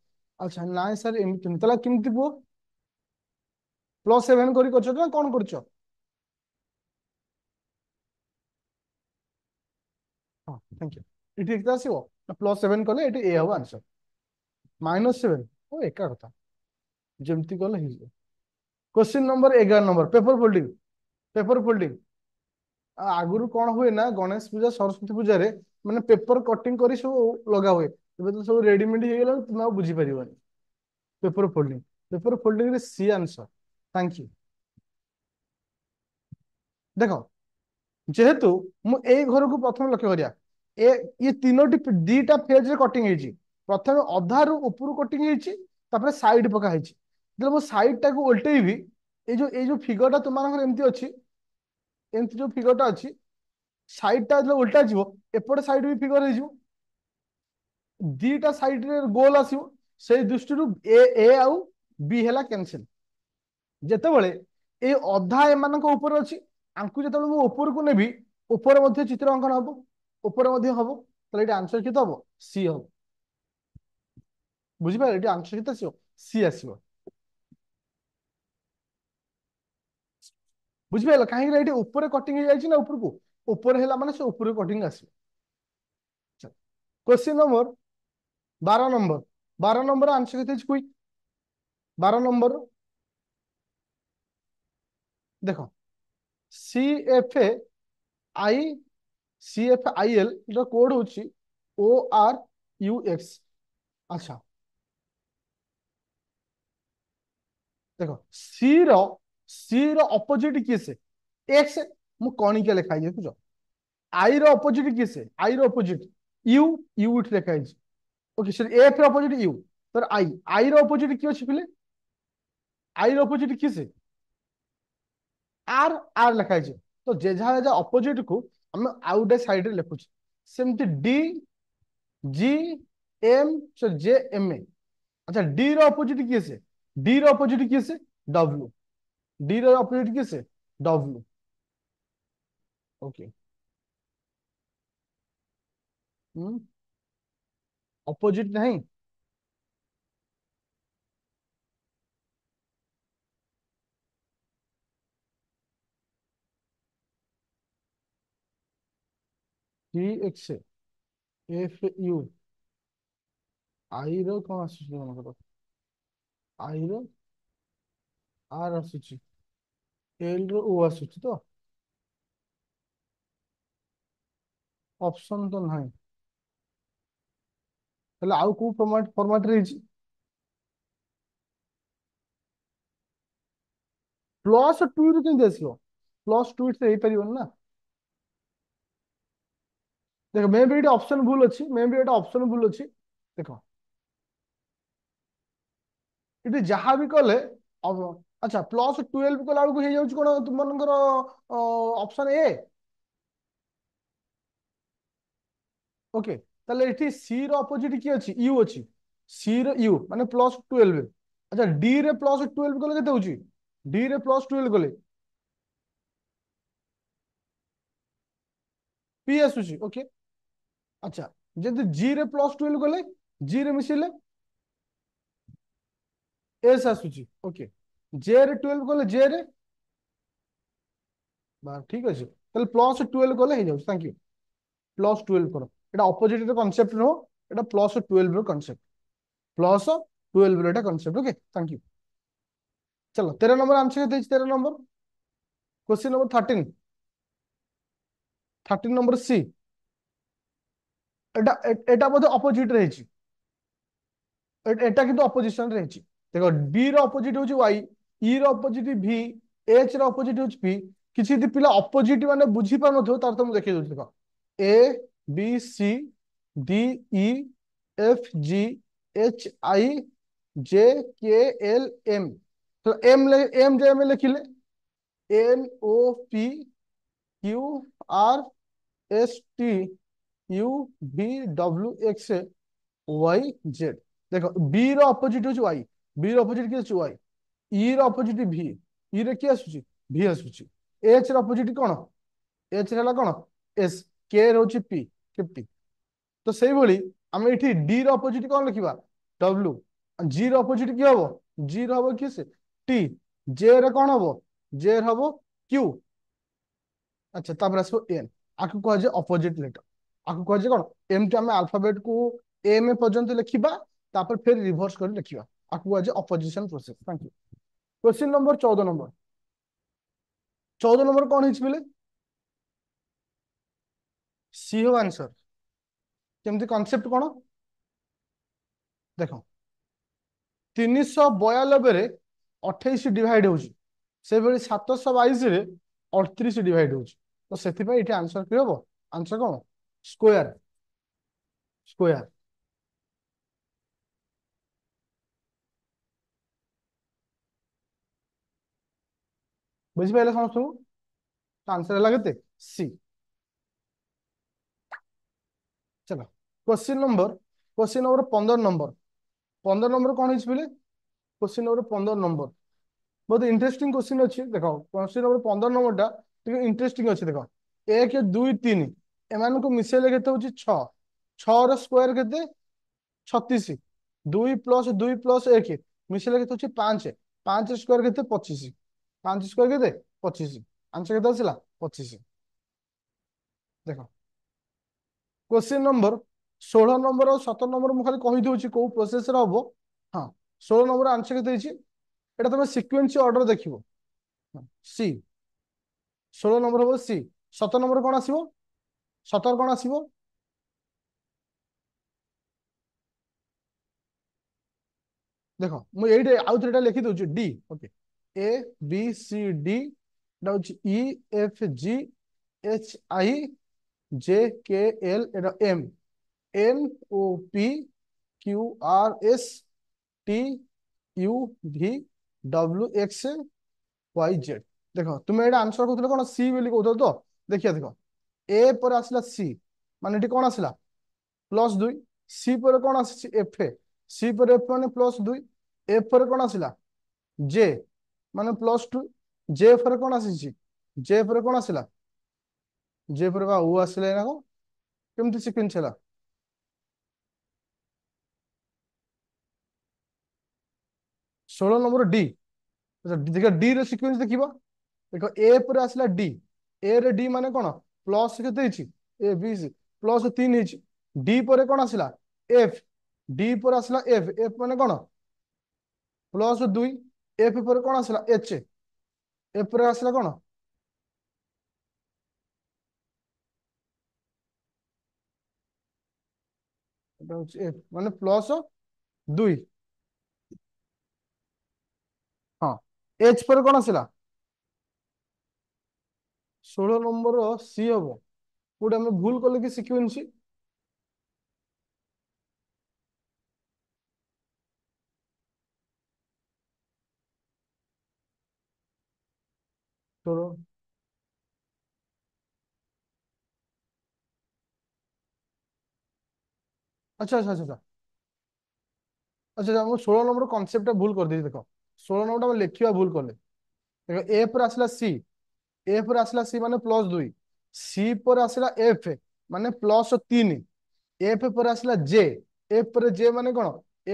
আচ্ছা ନାଇଁ ସାର୍ ଏମିତି ନୁହେଁ ତାହେଲେ କେମିତି ପୁଅ ପ୍ଲସ୍ ସେଭେନ୍ କରି କରିଛ ନା କ'ଣ କରିଛ ହଁ ଥ୍ୟାଙ୍କ ୟୁ ଏଠି କେତେ ଆସିବ ପ୍ଲସ୍ ସେଭେନ୍ କଲେ ଏଠି ଏ ହବ ଆନ୍ସର ମାଇନସ୍ ସେଭେନ୍ ଓ ଏକା କଥା ଯେମିତି କଲେ ହେଇଯିବ କ୍ୱେଶ୍ଚିନ୍ ନମ୍ବର ଏଗାର number paper folding paper folding ଆଗରୁ କ'ଣ ହୁଏ ନା ଗଣେଶ ପୂଜା ସରସ୍ୱତୀ ପୂଜାରେ ମାନେ ପେପର କଟିଂ କରି ସବୁ ଲଗା ହୁଏ ଏବେ ତ ସବୁ ରେଡିମେଡ୍ ହେଇଗଲାଣି ତୁମେ ଆଉ ବୁଝିପାରିବନି ପେପର ଫୋଲ୍ଡିଂ ପେପର ଫୋଲ୍ଡିଂରେ ସି ଆନ୍ସର ଥ୍ୟାଙ୍କ ୟୁ ଦେଖ ଯେହେତୁ ମୁଁ ଏଇ ଘରକୁ ପ୍ରଥମେ ଲକ୍ଷ୍ୟ କରିବା ଏ ଇଏ ତିନୋଟି ଦିଟା ଫେଜରେ କଟିଂ ହେଇଛି ପ୍ରଥମେ ଅଧାରୁ ଉପରୁ କଟିଂ ହେଇଛି ତାପରେ ସାଇଡ୍ ପକା ହେଇଛି ଯେତେବେଳେ ମୁଁ ସାଇଡ୍ଟାକୁ ଓଲଟେଇବି ଏଇ ଯୋଉ ଏଇ ଯୋଉ ଫିଗରଟା ତୁମମାନଙ୍କର ଏମିତି ଅଛି ଏମିତି ଯୋଉ ଫିଗରଟା ଅଛି ସାଇଡ୍ଟା ଯେତେବେଳେ ଓଲଟା ଯିବ ଏପଟେ ସାଇଡ୍ ବି ଫିଗର ହେଇଯିବ দুইটা সাইডরে গোল আসিব সেই দৃষ্টিରୁ ଏ ଏ ଆଉ ବି ହେଲା କ୍ୟାନସେଲ ଯେତେବେଳେ ଏ ଅଧା ଏମାନଙ୍କ ଉପରେ ଅଛି ଆଙ୍କୁ ଯେତେବେଳେ ମୁଁ ଉପରକୁ ନେବି ଉପରେ ମଧ୍ୟ ଚିତ୍ର ଅଙ୍କନ ହବ ଉପରେ ମଧ୍ୟ ହବ ତାହେଲେ ଏଠି ଆନ୍ସର କେତେ ହବ ସି ହବ ବୁଝିପାରିଲେ ଏଠି ଆନ୍ସର କେତେ ଆସିବ ସି ଆସିବ ବୁଝିପାରିଲ କାହିଁକି ନା ଏଠି ଉପରେ କଟିଂ ହେଇଯାଇଛି ନା ଉପରକୁ ଉପରେ ହେଲା ମାନେ ସେ ଉପରକୁ କଟିଂ ଆସିବ କ୍ୱେଶ୍ଚିନ୍ ନମ୍ବର বারো নম্বর বারো নম্বর আনসার কেতে হচ্ছে কুইক বারো নম্বর দেখ সিএফএ আই সিএফ আইএল এটা কোড হচ্ছে ও আর ইউ এক্স আচ্ছা দেখো সি র সি র অপোজিট কি সে এক্স মু কণিকা লেখা হয়েছে দেখুছ আই র অপোজিট কি সে আই র অপোজিট ইউ ইউ লেখা হয়েছে ওকে সরি এফ এর অপোজিট ইউ तर आई आई रपोजिट किए अच्छे पे आई रपोजिट किए से आर आर लिखाई तो जेझा जेझा अपोजिट को आम आउटे सैड लिखुचे सेमती डी जी एम सो जे एम ए अच्छा डी रपोजिट किए से डी रपोजिट किए से डब्ल्यू डी रपोजिट किए से डब्ल्यू ओके हम्म ଅପୋଜିଟ ନାହିଁ ଟି ଏକ୍ସ ଏଫ ୟୁ ଆଇର କ'ଣ ଆସୁଛି ମନେକର ଆଇର ଆର୍ ଆସୁଛି ଏଲ୍ର ଓ ଆସୁଛି ତ ଅପସନ୍ ତ ନାହିଁ फर्माट फॉर्मेट प्लस टू के प्लस टू पार ना देख मे भी ये ऑप्शन भूल अच्छी मे भी ये ऑप्शन भूल अच्छी देख इत जहा भी कले अच्छा प्लस ट्वेल्व कला बेलू कौन तुम ऑप्शन ए ओके okay. তাহলে ଏଠି c ର ଅପୋଜିଟ୍ କିଏ ଅଛି u ଅଛି c ର u ମାନେ +12 ଆଚ୍ଛା d ରେ +12 କଲେ କେତେ ହଉଛି d ରେ +12 କଲେ p ଆସୁଛି ଓକେ আচ্ছা যদি জি রে প্লস টুয়েলভ গলে জি রে মিশিলে এস আসুচি ওকে জে রে টুয়েলভ গলে জে রে ঠিক আছে তাহলে প্লস টুয়েলভ গলে হয়ে যাচ্ছে থ্যাংক ইউ প্লস টুয়েলভ করো এটা অপোজিট এর কনসেপ্ট নো এটা প্লস 12 এর কনসেপ্ট প্লস 12 এর এটা কনসেপ্ট ওকে থ্যাংক ইউ চলো 13 নম্বর আনসার দিয়েছি 13 নম্বর क्वेश्चन নম্বর 13 13 নম্বর সি এটা এটা বোধ অপোজিট রয়েছে এটা কিন্তু অপোজিশন রয়েছে দেখো বি এর অপোজিট হচ্ছে ওয়াই ই এর অপোজিট ভি এইচ এর অপোজিট হচ্ছে পি কিছু যদি পিলা অপোজিট মানে বুঝি পার নথিব তার তো মু দেখে দଉଛି দেখো A B C D E F G H I J K L M M M যে এম লিখিলে N O P Q R S T U V W X Y Z দেখো বি র অপোজিট হচ্ছে Y B র opposite কি হচ্ছে Y E e র opposite V E রে কি আসুচি ভি আসুচি এচ র অপোজিট কোণ এচ রে হল কোণ এস কে ରହୁଛି ପି ଫିଫ୍ଟି ତ ସେଇଭଳି ଆମେ ଏଠି ଡି ର ଅପୋଜିଟ୍ କଣ ଲେଖିବା ଡବ୍ଲୁ ଜି ର ଅପୋଜିଟ୍ କି ହବ ଜି ର ହବ କିଏ ସେ ଟି ଜେ ର କଣ ହବ ଜେ ର ହବ କ୍ୟୁ ଆଚ୍ଛା ତାପରେ ଆସିବ ଏନ୍ ଆକୁ କୁହାଯାଏ ଅପୋଜିଟ୍ ଲେଟର ଆକୁ କୁହାଯାଏ କଣ ଏମିତି ଆମେ ଆଲଫାବେଟକୁ ଏମ୍ ପର୍ଯ୍ୟନ୍ତ ଲେଖିବା ତାପରେ ଫେର ରିଭର୍ସ କରି ଲେଖିବା ଆକୁ କୁହାଯାଏ opposition process thank you question number ଚଉଦ ନମ୍ବର ଚଉଦ ନମ୍ବର କଣ ହେଇଛି ବୋଲେ सी हम आंसर केमती कनसेप्ट कौन देख तीन शह बयानबे अठाईस डिवाइड हो सतश बैश अड़तीस डिवाइड हो तो से आंसर कि हम आंसर कौन स्क्वायर स्क्वायर बुझीपारे समस्त आंसर है सी चलो क्वेश्चन नंबर क्वेश्चन नंबर पंद्रह नंबर पंद्रह नंबर कौन बोले क्वेश्चन नंबर पंद्रह नंबर बहुत इंटरेस्टिंग क्वेश्चन अच्छे देख क्वेश्चन नंबर पंद्रह नंबर टा टे इंटरेस्टिंग अच्छे देख एक दुई तीन एम को मिसेले के छर स्क्वयर के छतीस दुई प्लस दुई प्लस एक मिसेले के पाँच पाँच स्क्वयर के पचिश पाँच स्क्वयर के पचिश आंसर के आसला पचिश देख কোশ্চিন নম্বর ষোল নম্বর ও সতেরো নম্বর মু খালি কহিদেছি কেউ প্রোসেসরে হব হ্যাঁ ষোল নম্বর আনসার কে দিয়েছি এটা তুমি সিকুয়েন্স অর্ডর দেখব সি ষোল নম্বর হব সি সতেরো নম্বর কোণ আসব সতেরো কোণ আসব দেখ মু এইটা আউ থ্রেটা লিখি দেছি D okay A B C D এটা হচ্ছে E F G H I J K L এটা M N O P Q R S T U V W X এ ওয়াই জেড ଦେଖ ତୁମେ ଏଇଟା ଆନ୍ସର କହୁଥିଲ କ'ଣ ସି ବୋଲି କହୁଥିଲ ତ ଦେଖିବା ଦେଖ ଏ ପରେ ଆସିଲା ସି ମାନେ ଏଠି କ'ଣ ଆସିଲା ପ୍ଲସ୍ ଦୁଇ ସି ପରେ କ'ଣ ଆସିଛି ଏଫ୍ ଏ ସି ପରେ ଏଫ୍ ମାନେ ପ୍ଲସ୍ ଦୁଇ ଏଫ୍ ପରେ କ'ଣ ଆସିଲା ଜେ ମାନେ ପ୍ଲସ୍ ଟୁ ଜେ ପରେ କ'ଣ ଆସିଛି ଜେ ପରେ କ'ଣ ଆସିଲା ଯେପରିକା ଉ ଆସିଲା ଏଇନା କଣ কেমতি চিকেন ହେଲା ষোলো নম্বর ডি আচ্ছা, দেখ ডি র সিকুয়েন্স দেখিবা দেখ এ পরে আসলে ডি এ রে ডি মানে কোণ প্লস কত হইছি এ বি প্লস তিন হইছি ডি পরে কোণ আসলে এফ ডি পরে আসলে এফ এফ মানে কোণ প্লস দুই এফ পরে কোণ আসলে এইচ এফ পরে আসলে কোণ এটা হচ্ছে এফ মানে প্লস দুই ହଁ ଏଚ୍ ପରେ କ'ଣ ଆସିଲା ଷୋହଳ ନମ୍ବର ସି ହବ କୋଉଠି ଆମେ ଭୁଲ କଲେ କି ସିକ୍ୱେନ୍ସ अच्छा अच्छा अच्छा अच्छा अच्छा ମୁଁ ଷୋହଳ ନମ୍ବର କନସେପ୍ଟଟା ଭୁଲ କରିଦେଇଛି ଦେଖ ଷୋହଳ ନମ୍ବରଟା ଆମେ ଲେଖିବା ଭୁଲ କଲେ ଦେଖ ଏ ପରେ ଆସିଲା ସି ଏ ପରେ ଆସିଲା ସି ମାନେ ପ୍ଲସ୍ ଦୁଇ ସି ପରେ ଆସିଲା ଏଫ୍ ମାନେ ପ୍ଲସ୍ ତିନି ଏଫ୍ ପରେ ଆସିଲା ଜେ ଏଫ୍ ପରେ ଜେ ମାନେ କ'ଣ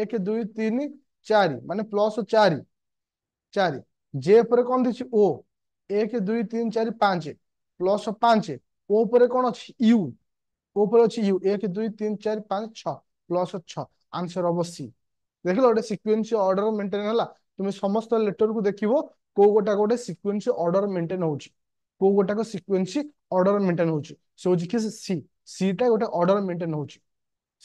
ଏକ ଦୁଇ ତିନି ଚାରି ମାନେ ପ୍ଲସ୍ ଚାରି ଚାରି ଜେ ପରେ କ'ଣ ଦେଇଛି ଓ ଏକ ଦୁଇ ତିନି ଚାରି ପାଞ୍ଚ ପ୍ଲସ୍ ପାଞ୍ଚ ଓ ପରେ କ'ଣ ଅଛି ୟୁ উপরে হচ্ছে ইউ এক দুই তিন চারি ପାଞ୍ଚ ଛଅ ପ୍ଲସ୍ ଛଅ ଆନ୍ସର ହବ ସି ଦେଖିଲ ଗୋଟେ ସିକ୍ୱେନ୍ସ ଅର୍ଡର ମେଣ୍ଟେନ ହେଲା তুমি সমস্ত লেଟরକୁ ଦେଖିବ କୋଉ ଗୋଟା ଗୋଟେ ସିକ୍ୱେନ୍ସ ଅର୍ଡର ମେଣ୍ଟେନ ହଉଛି କୋଉ ଗୋଟାକ ସିକ୍ୱେନ୍ସ ଅର୍ଡର ମେଣ୍ଟେନ ହଉଛି ସେ ହଉଛି କି ସି ସିଟା ଗୋଟେ ଅର୍ଡର ମେଣ୍ଟେନ ହଉଛି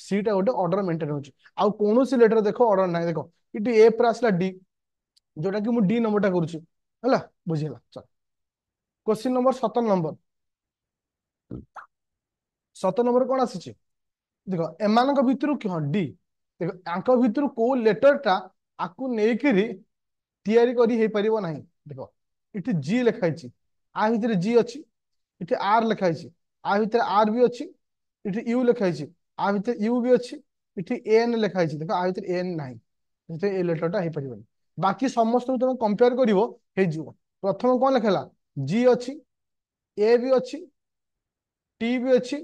ସିଟା ଗୋଟେ ଅର୍ଡର ମେଣ୍ଟେନ ହଉଛି ଆଉ କୌଣସି ଲେଟର ଦେଖ ଅର୍ଡର ନାହିଁ ଦେଖ ଏଠି ଏ ପରେ ଆସିଲା ଡି ଯୋଉଟା କି ମୁଁ ଡି ନମ୍ବରଟା କରୁଛି ହେଲା ବୁଝିହେଲା ଚଲ କୋଶ୍ଚିନ୍ ନମ୍ବର ସତର ନମ୍ବର ସତ ନମ୍ବର କ'ଣ ଆସିଛି ଦେଖ ଏମାନଙ୍କ ଭିତରୁ ହଁ ଡି ଦେଖ ୟାଙ୍କ ଭିତରୁ କୋଉ ଲେଟରଟା ଆକୁ ନେଇକିରି ତିଆରି କରି ହେଇପାରିବ ନାହିଁ ଦେଖ ଏଠି ଜି ଲେଖା ହେଇଛି ଆ ଭିତରେ ଜି ଅଛି ଏଠି ଆର୍ ଲେଖା ହେଇଛି ଆ ଭିତରେ ଆର୍ ବି ଅଛି ଏଠି ୟୁ ଲେଖା ହେଇଛି ଆ ଭିତରେ ୟୁ ବି ଅଛି ଏଠି ଏନ୍ ଲେଖା ହେଇଛି ଦେଖ ଆ ଭିତରେ ଏନ୍ ନାହିଁ ସେଥିପାଇଁ ଏ ଲେଟରଟା ହେଇପାରିବନି ବାକି ସମସ୍ତଙ୍କୁ ତମେ କମ୍ପେୟାର କରିବ ହେଇଯିବ ପ୍ରଥମ କ'ଣ ଲେଖା ହେଲା ଜି ଅଛି ଏ ବି ଅଛି ଟି ବି ଅଛି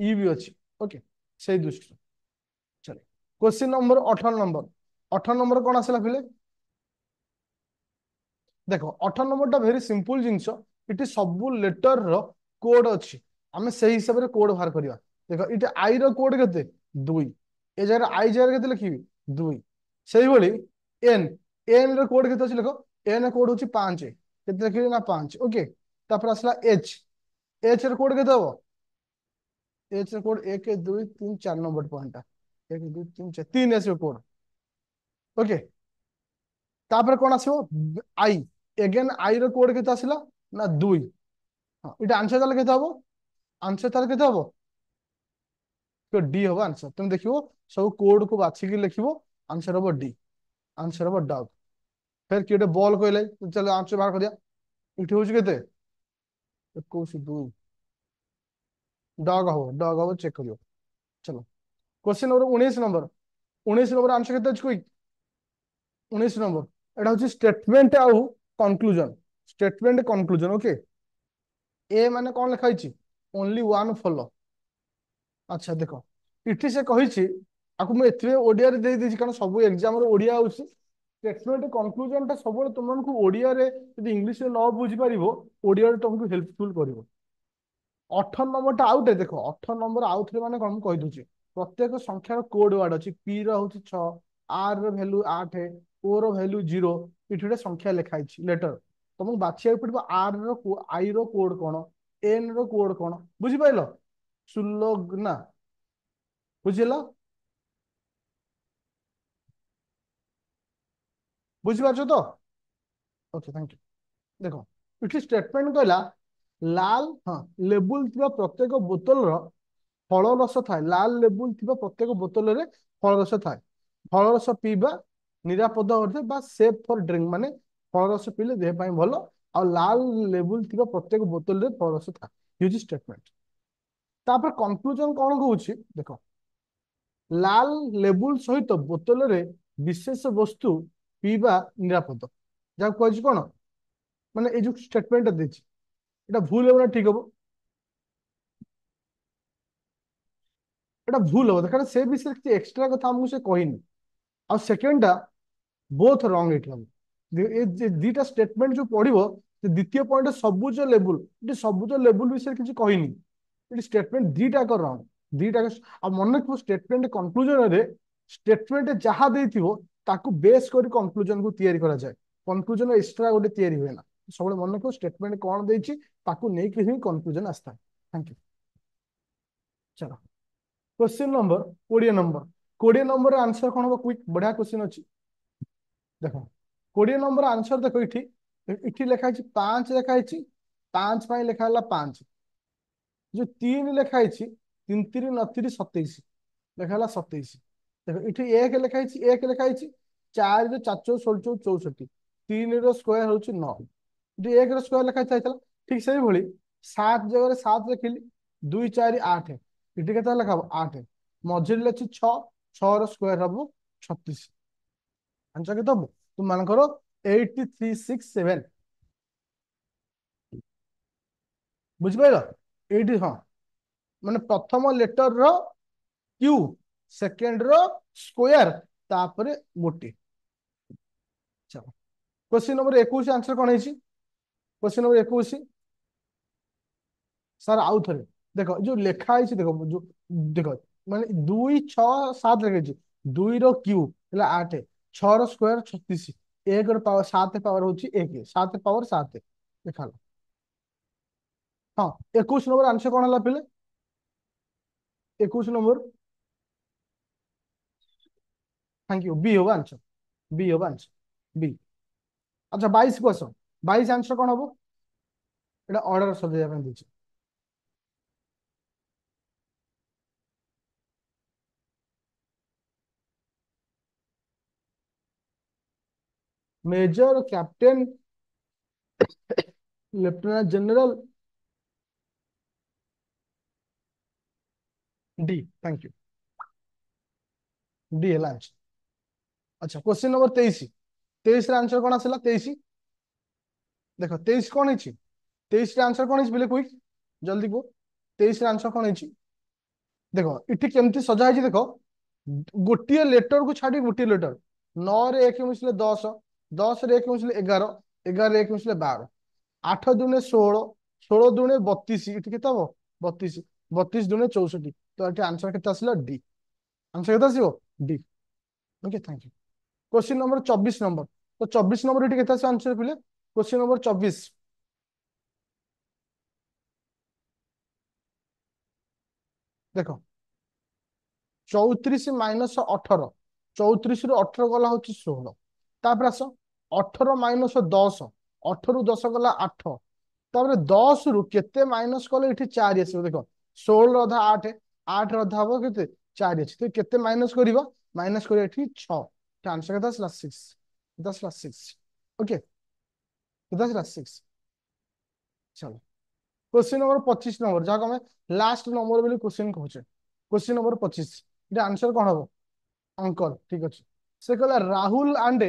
ଇ e ବି ଅଛି ଓକେ ସେଇ ଦୃଷ୍ଟିରୁ ଚାଲେ କ୍ୱେଶ୍ଚିନ୍ ନମ୍ବର ଅଠର ନମ୍ବର ଅଠର ନମ୍ବର କ'ଣ ଆସିଲା ପିଲେ ଦେଖ ଅଠର ନମ୍ବରଟା ଭେରି ସିମ୍ପୁଲ ଜିନିଷ ଏଠି ସବୁ ଲେଟରର କୋଡ୍ ଅଛି ଆମେ ସେହି ହିସାବରେ କୋଡ୍ ବାହାର କରିବା ଦେଖ ଏଠି ଆଇର କୋଡ୍ କେତେ ଦୁଇ ଏ ଜାଗାରେ ଆଇ ଜାଗାରେ କେତେ ଲେଖିବି ଦୁଇ ସେହିଭଳି ଏନ୍ ଏନ୍ ର କୋଡ୍ କେତେ ଅଛି ଲେଖ ଏନ୍ କୋଡ୍ ହଉଛି ପାଞ୍ଚ କେତେ ଲେଖିବି ନା ପାଞ୍ଚ ଓକେ ତାପରେ ଆସିଲା ଏଚ୍ ଏଚ୍ ର କୋଡ୍ କେତେ ହବ এসে কোড এক দুই তিন চার নম্বর পয়েন্টটা এক দুই তিন চার তিন আসবে কোড ওকে তারপরে কোন আসবে আই এগেন আই র কোড কেতে আসলা না দুই হ্যাঁ, এটা আনসার তাহলে কেতে হব আনসার তাহলে কেতে হব তো ডি হব আনসার তুমি দেখিব সব কোড কু বাছিকি লিখিব আনসার হব ডি আনসার হব ডগ ফের কি বল কইলে চলো আনসার বার করিয়া এটি হচ্ছে কেতে একুশ দুই ডগ হব ডগ হব চেক করিও চলো কোশ্চেন নম্বর উনিশ নম্বর উনিশ নম্বর আনসর কেতে আছে কুইক উনিশ নম্বর এটা হচ্ছে স্টেটমেন্ট আউ কনক্লুজন স্টেটমেন্ট কনক্লুজন ওকে এ মানে কোন লেখা হয়েছে ওনলি ওয়ান ফলো আচ্ছা দেখো এটি সে কহিছি আকু মু এতে ওড়িয়ারে দেই দিছি কারণ সব এক্সামর ওড়িয়া হচ্ছে স্টেটমেন্ট কনক্লুজনটা সবুলে তোমাকে ওড়িয়ারে যদি ইংলিশে ন বুঝিপারিব ওড়িয়ারে তোমাকে হেল্পফুল করিব ଅଠ ନମ୍ବରଟା ଆଉଟେ ଦେଖ ଅଠ ନମ୍ବର ଆଉ ଥରେ ମାନେ କଣ ମୁଁ କହିଦେଉଛି ପ୍ରତ୍ୟେକ ସଂଖ୍ୟାର କୋଡ଼ ୱାର୍ଡ ଅଛି ପି ର ହଉଛି ଛଅ ଆର ର ଭାଲ୍ୟୁ ଆଠ ଓ ର ଭାଲ୍ୟୁ ଜିରୋ ଏଠି ଗୋଟେ ସଂଖ୍ୟା ଲେଖା ହେଇଛି ଲେଟର ତମକୁ ବାଛିବାକୁ ପଡିବ ଆର ର ଆଇ ର କୋଡ କଣ ଏନ୍ ର କୋଡ କଣ ବୁଝିପାରିଲ ସୁଲୋଗ ନା ବୁଝିଲ ବୁଝିପାରୁଛ ତ ଦେଖ ଏଠି ଷ୍ଟେଟମେଣ୍ଟ କହିଲା ଲାଲ ହଁ ଲେବୁଲ ଥିବା ପ୍ରତ୍ୟେକ ବୋତଲର ଫଳ ରସ ଥାଏ ଲାଲ ଲେବୁଲ ଥିବା ପ୍ରତ୍ୟେକ ବୋତଲରେ ଫଳ ରସ ଥାଏ ଫଳ ରସ ପିଇବା ନିରାପଦ ଅର୍ଥେ ବା ସେଫ୍ ଫର ଡ୍ରିଙ୍କ ମାନେ ଫଳ ରସ ପିଇଲେ ଦେହ ପାଇଁ ଭଲ ଆଉ ଲାଲ ଲେବୁଲ ଥିବା ପ୍ରତ୍ୟେକ ବୋତଲରେ ଫଳ ରସ ଥାଏ ହେଉଛି ଷ୍ଟେଟମେଣ୍ଟ ତାପରେ କନକ୍ଲୁଜନ କ'ଣ କହୁଛି ଦେଖ ଲାଲ ଲେବୁଲ ସହିତ ବୋତଲରେ ବିଶେଷ ବସ୍ତୁ ପିଇବା ନିରାପଦ ଯାହାକୁ କୁହାଯାଇଛି କ'ଣ ମାନେ ଏଇ ଯୋଉ ଷ୍ଟେଟମେଣ୍ଟଟା ଦେଇଛି এটা ভুল হবে না ঠিক হবো এটা ଭୁଲ ହବ କାରଣ ସେ ବିଷୟରେ କିଛି ଏକ୍ସଟ୍ରା କଥା ଆମକୁ ସେ କହିନି ଆଉ ସେକେଣ୍ଡଟା ବୋଥ୍ ରଙ୍ଗ ଏଠି ହବ ଏ ଦିଟା ଷ୍ଟେଟମେଣ୍ଟ ଯୋଉ ପଢିବ ଦ୍ୱିତୀୟ ପଏଣ୍ଟ ସବୁଜ ଲେବୁଲ ଏଠି ସବୁଜ ଲେବୁଲ ବିଷୟରେ କିଛି କହିନି ଏଠି ଷ୍ଟେଟମେଣ୍ଟ ଦିଟାକ ରଙ୍ଗ ଦିଟାକ ଆଉ ମନେ ରଖିବ ଷ୍ଟେଟମେଣ୍ଟ କନକ୍ଲୁଜନରେ ଷ୍ଟେଟମେଣ୍ଟ ଯାହା ଦେଇଥିବ ତାକୁ ବେସ୍ କରି କନକ୍ଲୁଜନକୁ ତିଆରି କରାଯାଏ କନକ୍ଲୁଜନ ଏକ୍ସଟ୍ରା ଗୋଟେ ତିଆରି ହୁଏ ନା ସବୁବେଳେ ମନେ ରଖିବ ଷ୍ଟେଟମେଣ୍ଟ କ'ଣ ଦେଇଛି ତାକୁ ନେଇକି ହିଁ କନକ୍ଲୁଜନ ଆସିଥାଏ ଥ୍ୟାଙ୍କ ୟୁ ଚାଲ କ୍ୱେଶ୍ଚିନ୍ ନମ୍ବର କୋଡ଼ିଏ ନମ୍ବର କୋଡ଼ିଏ ନମ୍ବର ଆନ୍ସର କ'ଣ ହବ କ୍ୱିକ୍ ବଢ଼ିଆ କ୍ୱେଶ୍ଚିନ୍ ଅଛି ଦେଖ କୋଡ଼ିଏ ନମ୍ବର ଆନ୍ସର ଦେଖ ଏଠି ଏଠି ଲେଖା ହେଇଛି ପାଞ୍ଚ ଲେଖା ହେଇଛି ପାଞ୍ଚ ପାଇଁ ଲେଖା ହେଲା ପାଞ୍ଚ ଯୋଉ ତିନି ଲେଖା ହେଇଛି ତିନି ତିନି ନତିରି ସତେଇଶ ଲେଖା ହେଲା ସତେଇଶ ଦେଖ ଏଠି ଏକ ଲେଖା ହେଇଛି ଏକ ଲେଖା ହେଇଛି ଚାରିରେ ଚାରି ଚଉ ଷୋହଳ ଚଉ ଚଉଷଠି ତିନିର ସ୍କୋୟାର ହେଉଛି ନଅ ଏଠି ଏକର ସ୍କୋୟାର ଲେଖା ହେଇଥିଲା ଠିକ ସେଇଭଳି ସାତ ଜାଗାରେ ସାତ ଲେଖିଲି ଦୁଇ ଚାରି ଆଠ ଏଠି କେତେ ଲେଖା ହବ ଆଠ ମଝିରେ ଲେଖି ଛଅ ଛଅର ସ୍କୋୟାର ହବ ଛତିଶ ଆନ୍ସର କେତେ ହବ ତୁମମାନଙ୍କର ଏଇଟ ଥ୍ରୀ ସିକ୍ସ ସେଭେନ୍ ବୁଝିପାରିଲ ଏଇଟି ହଁ ମାନେ ପ୍ରଥମ ଲେଟରର କ୍ୟୁ ସେକେଣ୍ଡର ସ୍କୋୟାର ତାପରେ ଗୋଟିଏ କ୍ୱେଶ୍ଚିନ୍ ନମ୍ବର ଏକୋଇଶ ଆନ୍ସର କ'ଣ ହେଇଛି क्वेश्चन नंबर एक सर आउ थ देख जो लिखाई देख जो देख मान दुई छत लिखाई दुई र्यू आठ छ स्क्वयर छत्तीस एक रवर पावर हूँ एक सात पावर सात देखा हाँ एक नंबर आंसर कौन है पे एक नंबर थैंक यू बी हम आंसर बी हम आंसर बी अच्छा बैश क्वेश्चन বাইশ আনসর କ'ଣ ହବ ଏଇଟା ଅର୍ଡର ସଜେଇବା ପାଇଁ ଦେଇଛି major captain lieutenant general D thank you D হল আনসর আচ্ছা কোশ্চিন নম্বর তেইশ তেইশর আনসর কোণ আসলা তেইশ देखो तेईस कौन है तेईस आंसर कौन है क्विक जल्दी को तेईस आंसर कौन है देख इटी केमती सजा है देख गोटे लेटर को छाड़ी गोटे लेटर नौ रे এক मिसले দশ दस रे एक मिसले एगार एगार एक मिसले बार आठ दुणे ষোল ষোলো দুণে বত্রিশ এটি কেতে হব বত্রিশ বত্রিশ দুনে চৌষট্টি তো এটি আনসার কেতে আসলে ডি আনসার কেতে আসব D okay thank you question number চব্বিশ নম্বর তো চব্বিশ নম্বর এটি কেতে আসবে আনসার পিলে क्वेश्चन नंबर चौबीस देख चौतीस माइनस अठर चौतीस रु अठर गला हूँ षोल तापर आस अठर माइनस दस अठर दस गला आठ तापर दस रु के माइनस कले चार देख षोल अधा आठ आठ अधा हाँ कैसे चार अच्छे के माइनस कर माइनस कर छा सिक्स ओके okay. कितना ଥିଲା 6 चलो क्वेश्चन नंबर 25 नंबर जाको हमें लास्ट नंबर बोली क्वेश्चन कहूचे क्वेश्चन नंबर 25 এটা আনসার কোন হবে অঙ্কল ঠিক আছে সে কলা Rahul and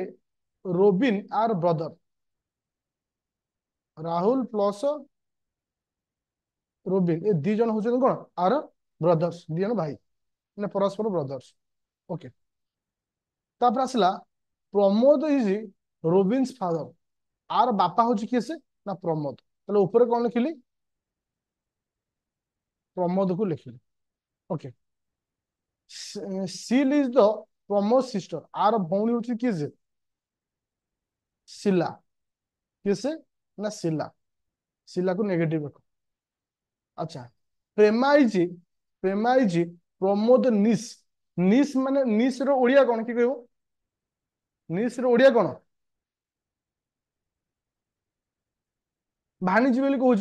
Robin are brother Rahul plus Robin এ দুই জন হচ্ছেন কোন আর ব্রদর্স দুই জন ভাই মানে পরস্পর ব্রদর্স ওকে তারপর আসলা প্রমোদ ইজ রবিনস ফাদার ଆର ବାପା ହଉଛି କିଏ ସେ ନା ପ୍ରମୋଦ ତାହେଲେ ଉପରେ କଣ ଲେଖିଲି ପ୍ରମୋଦକୁ ଲେଖିଲି okay Sheel is the Pramod sister ଆର ଭଉଣୀ ହଉଛି କିଏ ସେ ଶିଲା କିଏ ସେ ନା ଶିଲା ଶିଲାକୁ ନେଗେଟିଭ ରଖ ଆଚ୍ଛା ପ୍ରେମା ହେଇଛି ପ୍ରେମା ହେଇଛି ପ୍ରମୋଦ ନିସ୍ ନିସ୍ ମାନେ ନିସ୍ର ଓଡ଼ିଆ କଣ କି କହିବ ନିସ୍ର ଓଡ଼ିଆ କଣ भाणीज बोली कह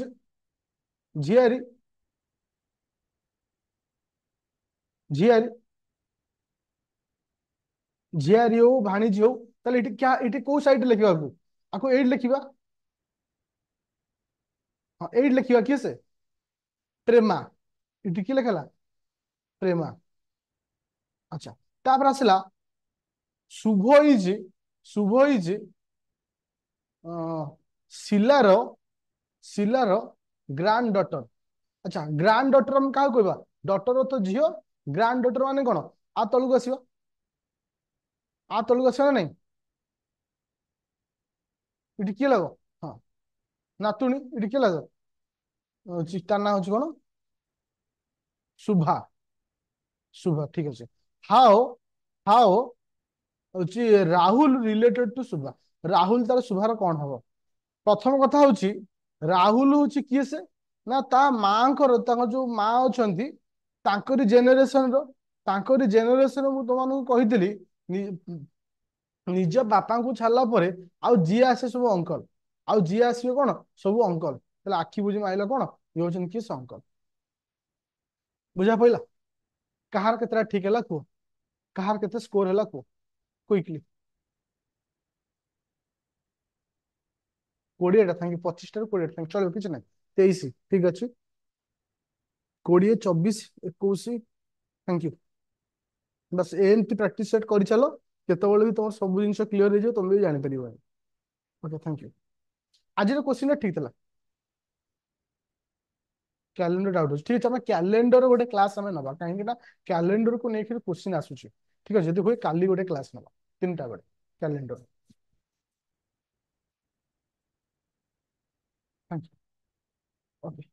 झी झी झी हो भाणीजी हूँ क्या कौ सैड लिखा आपको एड लिखा हाँ एड लिखा किए से प्रेमा ये किए लिखला प्रेमा अच्छा तापर आसला शुभ इज शुभ शिलार ଶିଲାର ଗ୍ରାଣ୍ଡ ଡଟର ଆଚ୍ଛା ଗ୍ରାଣ୍ଡ ଡଟର ଆମେ କାହାକୁ କହିବା ଡଟର ତ ଝିଅ ଗ୍ରାଣ୍ଡ ଡଟର ମାନେ କ'ଣ ଆ ତଳକୁ ଆସିବ ଆ ତଳକୁ ଆସିବ ନା ନାଇଁ ଏଠି କିଏ ଲାଗ ହଁ ନାତୁଣୀ ଏଠି କିଏ ଲାଗ ହଉଛି ତାର ନାଁ ହଉଛି କ'ଣ ଶୁଭା ଶୁଭା ଠିକ ଅଛି ହାଓ ହାଓ ହଉଛି ରାହୁଲ ରିଲେଟେଡ ଟୁ ଶୁଭା ରାହୁଲ ତାର ଶୁଭାର କ'ଣ ହବ ପ୍ରଥମ କଥା ହଉଛି ରାହୁଲ ହଉଛି କିଏ ସେ ନା ତା ମାଙ୍କର ତାଙ୍କ ଯୋଉ ମା ଅଛନ୍ତି ତାଙ୍କରି ଜେନେରେସନର ତାଙ୍କରି ଜେନେରେସନ ମୁଁ ତମମାନଙ୍କୁ କହିଥିଲି ନିଜ ବାପାଙ୍କୁ ଛାଡ଼ିଲା ପରେ ଆଉ ଯିଏ ଆସେ ସବୁ ଅଙ୍କଲ ଆଉ ଯିଏ ଆସିବେ କଣ ସବୁ ଅଙ୍କଲ ହେଲେ ଆଖି ବୁଝି ମାରିଲା କଣ ଇଏ ହଉଛନ୍ତି କିଏ ସେ ଅଙ୍କଲ ବୁଝା ପଡ଼ିଲା କାହାର କେତେଟା ଠିକ ହେଲା କୁହ କାହାର କେତେ ସ୍କୋର ହେଲା କୁହ କୁଇକଲି କୋଡ଼ିଏଟା ତାଙ୍କେ ପଚିଶଟାରୁ କୋଡ଼ିଏଟା ତାଙ୍କେ ଚଳିବ କିଛି ନାହିଁ ତେଇଶ ଠିକ ଅଛି କୋଡ଼ିଏ ଚବିଶ ଏକୋଇଶ ଥ୍ୟାଙ୍କ ୟୁ ବାସ୍ ଏମିତି ପ୍ରାକ୍ଟିସ୍ ସେଟ୍ କରିଚାଲ କେତେବେଳେ ବି ତମର ସବୁ ଜିନିଷ କ୍ଲିଅର ହେଇଯିବ ତମେ ବି ଜାଣିପାରିବ ଓକେ ଥ୍ୟାଙ୍କ ୟୁ ଆଜିର କୋଶ୍ଚିନ୍ଟା ଠିକ ଥିଲା କ୍ୟାଲେଣ୍ଡର ଡାଉଟ୍ ଅଛି ଠିକ ଅଛି ଆମେ କ୍ୟାଲେଣ୍ଡର ଗୋଟେ କ୍ଲାସ୍ ଆମେ ନେବା କାହିଁକି ନା କ୍ୟାଲେଣ୍ଡରକୁ ନେଇକି କୋଶ୍ଚିନ୍ ଆସୁଛି ଠିକ ଅଛି ଯଦି ହୁଏ କାଲି ଗୋଟେ କ୍ଲାସ୍ ନେବା ତିନିଟା ବେଳେ କ୍ୟାଲେଣ୍ଡର Okay.